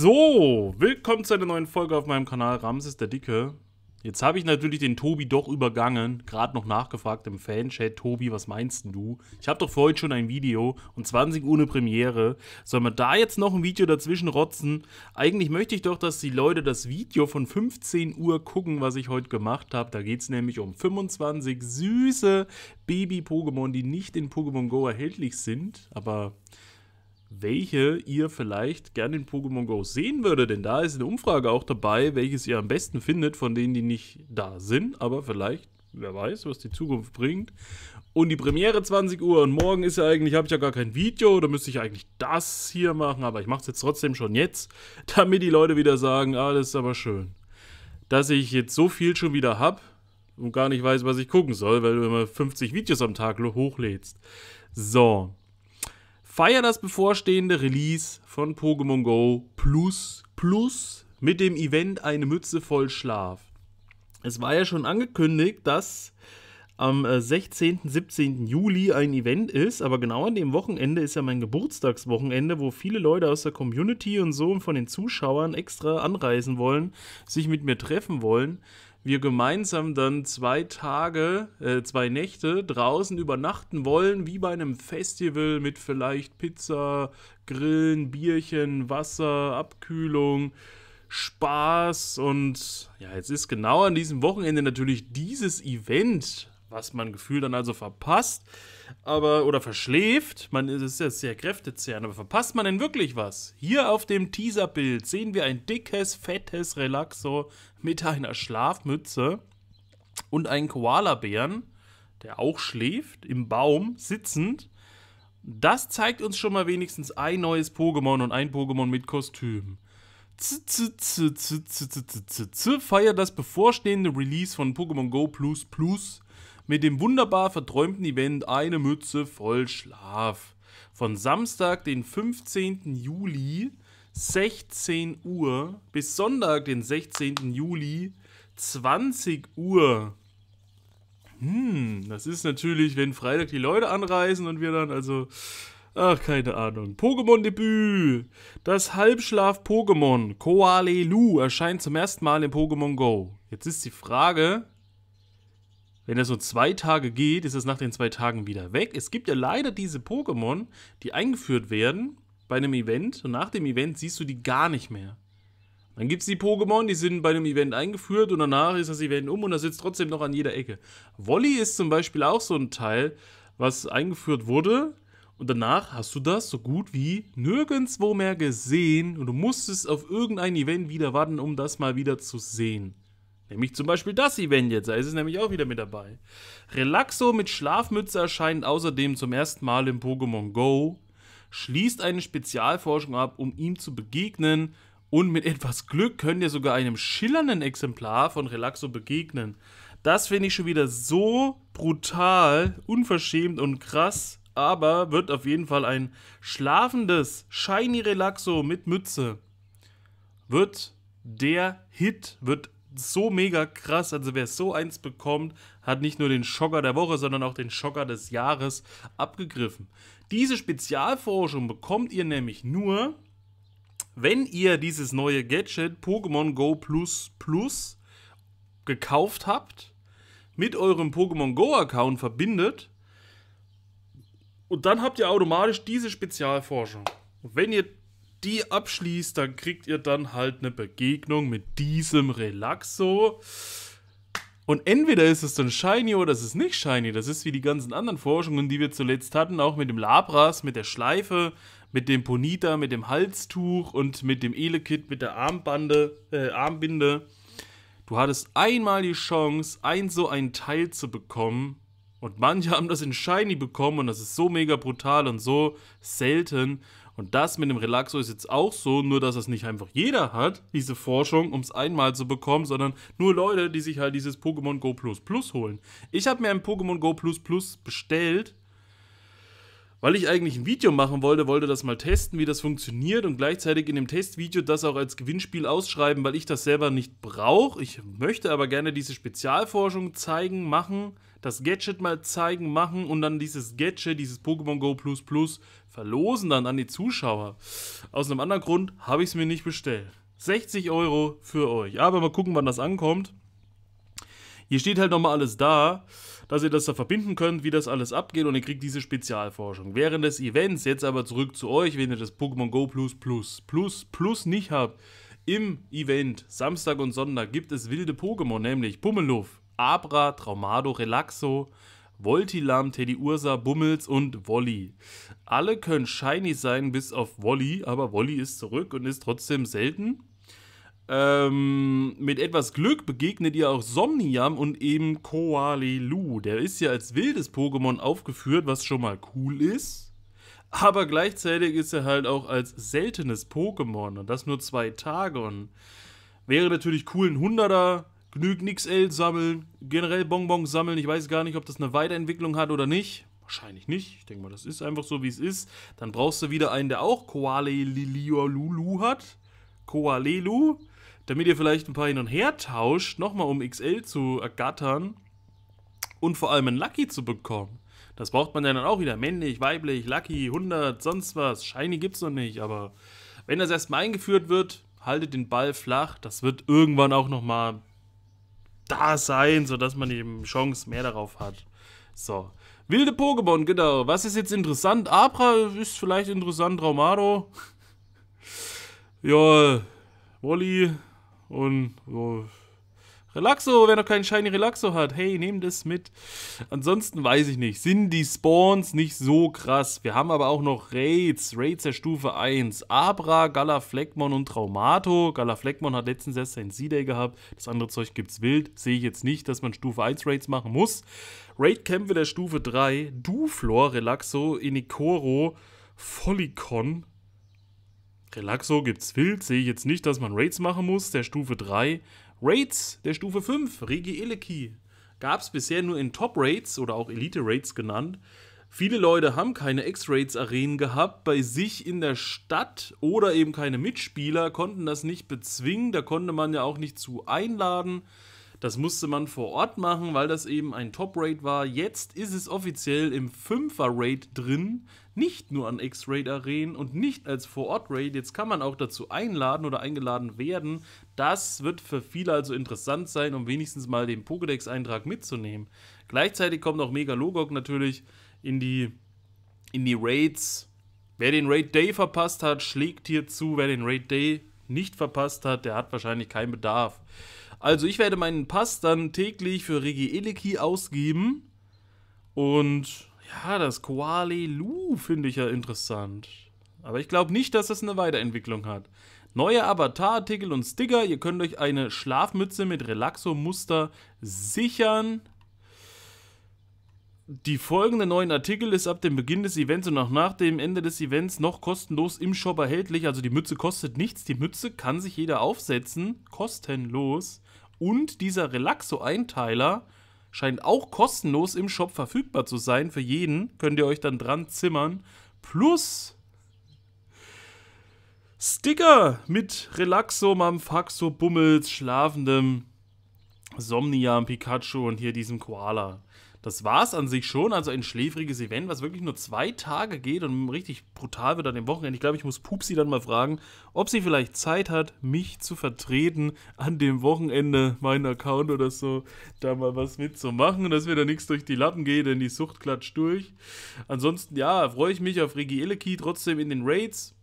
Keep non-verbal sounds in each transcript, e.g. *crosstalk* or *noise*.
So, willkommen zu einer neuen Folge auf meinem Kanal Ramses der Dicke. Jetzt habe ich natürlich den Tobi doch übergangen, gerade noch nachgefragt im Fanchat, Tobi, was meinst du? Ich habe doch vorhin schon ein Video und 20 Uhr eine Premiere. Soll man da jetzt noch ein Video dazwischen rotzen? Eigentlich möchte ich doch, dass die Leute das Video von 15 Uhr gucken, was ich heute gemacht habe. Da geht es nämlich um 25 süße Baby-Pokémon, die nicht in Pokémon Go erhältlich sind, aber welche ihr vielleicht gerne in Pokémon Go sehen würdet. Denn da ist eine Umfrage auch dabei, welches ihr am besten findet von denen, die nicht da sind. Aber vielleicht, wer weiß, was die Zukunft bringt. Und die Premiere 20 Uhr und morgen ist ja eigentlich, habe ich ja gar kein Video, da müsste ich eigentlich das hier machen, aber ich mache es jetzt trotzdem schon jetzt, *laughs* damit die Leute wieder sagen, ah, das ist aber schön. Dass ich jetzt so viel schon wieder habe und gar nicht weiß, was ich gucken soll, weil du immer 50 Videos am Tag hochlädst. So, Feier das bevorstehende Release von Pokémon Go Plus Plus mit dem Event Eine Mütze voll Schlaf. Es war ja schon angekündigt, dass am 16., äh, 17. Juli ein Event ist, aber genau an dem Wochenende ist ja mein Geburtstagswochenende, wo viele Leute aus der Community und so und von den Zuschauern extra anreisen wollen, sich mit mir treffen wollen wir gemeinsam dann zwei Tage, äh, zwei Nächte draußen übernachten wollen, wie bei einem Festival mit vielleicht Pizza, Grillen, Bierchen, Wasser, Abkühlung, Spaß und ja, jetzt ist genau an diesem Wochenende natürlich dieses Event, was man gefühlt dann also verpasst aber oder verschläft, man ist ja sehr kräftezehrend, aber verpasst man denn wirklich was? Hier auf dem Teaserbild sehen wir ein dickes, fettes Relaxo mit einer Schlafmütze und einen Koalabären, der auch schläft, im Baum sitzend. Das zeigt uns schon mal wenigstens ein neues Pokémon und ein Pokémon mit Kostüm. Feiert das bevorstehende Release von Pokémon Go Plus Plus mit dem wunderbar verträumten Event Eine Mütze voll Schlaf. Von Samstag, den 15. Juli, 16 Uhr, bis Sonntag, den 16. Juli, 20 Uhr. Hm, das ist natürlich, wenn Freitag die Leute anreisen und wir dann, also, ach, keine Ahnung. Pokémon-Debüt. Das Halbschlaf-Pokémon Koalelu erscheint zum ersten Mal in Pokémon Go. Jetzt ist die Frage, wenn das so zwei Tage geht, ist es nach den zwei Tagen wieder weg. Es gibt ja leider diese Pokémon, die eingeführt werden bei einem Event und nach dem Event siehst du die gar nicht mehr. Dann gibt es die Pokémon, die sind bei einem Event eingeführt und danach ist das Event um und da sitzt trotzdem noch an jeder Ecke. Wolli ist zum Beispiel auch so ein Teil, was eingeführt wurde und danach hast du das so gut wie nirgendwo mehr gesehen und du musstest auf irgendein Event wieder warten, um das mal wieder zu sehen. Nämlich zum Beispiel das Event jetzt, da ist es nämlich auch wieder mit dabei. Relaxo mit Schlafmütze erscheint außerdem zum ersten Mal im Pokémon Go, schließt eine Spezialforschung ab, um ihm zu begegnen und mit etwas Glück könnt ihr sogar einem schillernden Exemplar von Relaxo begegnen. Das finde ich schon wieder so brutal, unverschämt und krass, aber wird auf jeden Fall ein schlafendes Shiny Relaxo mit Mütze. Wird der Hit, wird so mega krass. Also wer so eins bekommt, hat nicht nur den Schocker der Woche, sondern auch den Schocker des Jahres abgegriffen. Diese Spezialforschung bekommt ihr nämlich nur, wenn ihr dieses neue Gadget Pokémon Go Plus Plus gekauft habt, mit eurem Pokémon Go Account verbindet. Und dann habt ihr automatisch diese Spezialforschung. Und wenn ihr die abschließt, dann kriegt ihr dann halt eine Begegnung mit diesem Relaxo. Und entweder ist es dann shiny oder es ist nicht shiny. Das ist wie die ganzen anderen Forschungen, die wir zuletzt hatten, auch mit dem Labras, mit der Schleife, mit dem Ponita, mit dem Halstuch und mit dem Elekit, mit der Armbande, äh, Armbinde. Du hattest einmal die Chance, ein so ein Teil zu bekommen und manche haben das in Shiny bekommen und das ist so mega brutal und so selten. Und das mit dem Relaxo ist jetzt auch so, nur dass das nicht einfach jeder hat, diese Forschung, um es einmal zu bekommen, sondern nur Leute, die sich halt dieses Pokémon Go Plus Plus holen. Ich habe mir ein Pokémon Go Plus Plus bestellt, weil ich eigentlich ein Video machen wollte, wollte das mal testen, wie das funktioniert und gleichzeitig in dem Testvideo das auch als Gewinnspiel ausschreiben, weil ich das selber nicht brauche. Ich möchte aber gerne diese Spezialforschung zeigen, machen das Gadget mal zeigen, machen und dann dieses Gadget, dieses Pokémon Go Plus Plus verlosen dann an die Zuschauer. Aus einem anderen Grund habe ich es mir nicht bestellt. 60 Euro für euch. Aber mal gucken, wann das ankommt. Hier steht halt nochmal alles da, dass ihr das da verbinden könnt, wie das alles abgeht und ihr kriegt diese Spezialforschung. Während des Events, jetzt aber zurück zu euch, wenn ihr das Pokémon Go Plus Plus Plus Plus nicht habt, im Event Samstag und Sonntag gibt es wilde Pokémon, nämlich Pummeluff, Abra, Traumado, Relaxo, Voltilam, Teddy Ursa, Bummels und Wolli. Alle können shiny sein, bis auf Wolli, aber Wolli ist zurück und ist trotzdem selten. Ähm, mit etwas Glück begegnet ihr auch Somniam und eben Koalilu. Der ist ja als wildes Pokémon aufgeführt, was schon mal cool ist. Aber gleichzeitig ist er halt auch als seltenes Pokémon und das nur zwei Tage. Und wäre natürlich cool, ein Hunderter genügend XL sammeln, generell Bonbons sammeln. Ich weiß gar nicht, ob das eine Weiterentwicklung hat oder nicht. Wahrscheinlich nicht. Ich denke mal, das ist einfach so, wie es ist. Dann brauchst du wieder einen, der auch Koaleliliolulu hat. Koalelu. Damit ihr vielleicht ein paar hin und her tauscht, nochmal um XL zu ergattern und vor allem einen Lucky zu bekommen. Das braucht man dann auch wieder. Männlich, weiblich, Lucky, 100, sonst was. Shiny gibt es noch nicht, aber wenn das erstmal eingeführt wird, haltet den Ball flach. Das wird irgendwann auch nochmal da sein, sodass man eben Chance mehr darauf hat. So. Wilde Pokémon, genau. Was ist jetzt interessant? Abra ist vielleicht interessant, Raumado. ja, Wolli und. Oh. Relaxo, wer noch keinen Shiny Relaxo hat, hey, nehmt es mit. Ansonsten weiß ich nicht, sind die Spawns nicht so krass. Wir haben aber auch noch Raids, Raids der Stufe 1. Abra, Galafleckmon und Traumato. Galafleckmon hat letztens erst sein C-Day gehabt. Das andere Zeug gibt's wild. Sehe ich jetzt nicht, dass man Stufe 1 Raids machen muss. Raidkämpfe der Stufe 3. Duflor, Relaxo, Inikoro, Folicon. Relaxo gibt's wild. Sehe ich jetzt nicht, dass man Raids machen muss. Der Stufe 3. Raids der Stufe 5, Regi Eleki, gab es bisher nur in Top-Raids oder auch Elite-Raids genannt. Viele Leute haben keine X-Raids-Arenen gehabt bei sich in der Stadt oder eben keine Mitspieler, konnten das nicht bezwingen, da konnte man ja auch nicht zu einladen. Das musste man vor Ort machen, weil das eben ein Top-Raid war. Jetzt ist es offiziell im 5er-Raid drin, nicht nur an X-Raid-Arenen und nicht als Vor-Ort-Raid. Jetzt kann man auch dazu einladen oder eingeladen werden. Das wird für viele also interessant sein, um wenigstens mal den Pokédex-Eintrag mitzunehmen. Gleichzeitig kommt auch Megalogok natürlich in die, in die Raids. Wer den Raid Day verpasst hat, schlägt hier zu. Wer den Raid Day nicht verpasst hat, der hat wahrscheinlich keinen Bedarf. Also ich werde meinen Pass dann täglich für Regi Eliki ausgeben. Und ja, das Koale Lu finde ich ja interessant. Aber ich glaube nicht, dass das eine Weiterentwicklung hat. Neue Avatar-Artikel und Sticker. Ihr könnt euch eine Schlafmütze mit Relaxo-Muster sichern. Die folgenden neuen Artikel ist ab dem Beginn des Events und auch nach dem Ende des Events noch kostenlos im Shop erhältlich. Also die Mütze kostet nichts. Die Mütze kann sich jeder aufsetzen. Kostenlos. Und dieser Relaxo-Einteiler scheint auch kostenlos im Shop verfügbar zu sein. Für jeden könnt ihr euch dann dran zimmern. Plus Sticker mit Relaxo, Mamfaxo, Bummels, schlafendem Somniam Pikachu und hier diesem Koala. Das war's an sich schon, also ein schläfriges Event, was wirklich nur zwei Tage geht und richtig brutal wird an dem Wochenende. Ich glaube, ich muss Pupsi dann mal fragen, ob sie vielleicht Zeit hat, mich zu vertreten an dem Wochenende, meinen Account oder so, da mal was mitzumachen, dass mir da nichts durch die Lappen geht, denn die Sucht klatscht durch. Ansonsten, ja, freue ich mich auf Regieleki trotzdem in den Raids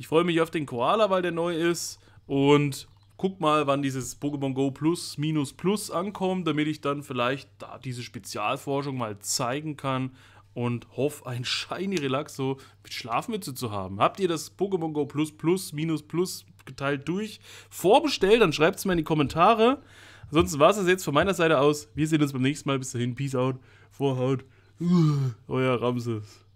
ich freue mich auf den Koala, weil der neu ist. Und guck mal, wann dieses Pokémon Go Plus minus Plus ankommt, damit ich dann vielleicht da diese Spezialforschung mal zeigen kann und hoffe, ein *laughs* Shiny Relaxo mit Schlafmütze zu haben. Habt ihr das Pokémon Go Plus Plus minus Plus geteilt durch vorbestellt? Dann schreibt es mir in die Kommentare. Ansonsten war es das jetzt von meiner Seite aus. Wir sehen uns beim nächsten Mal. Bis dahin, Peace out, Vorhaut, euer Ramses.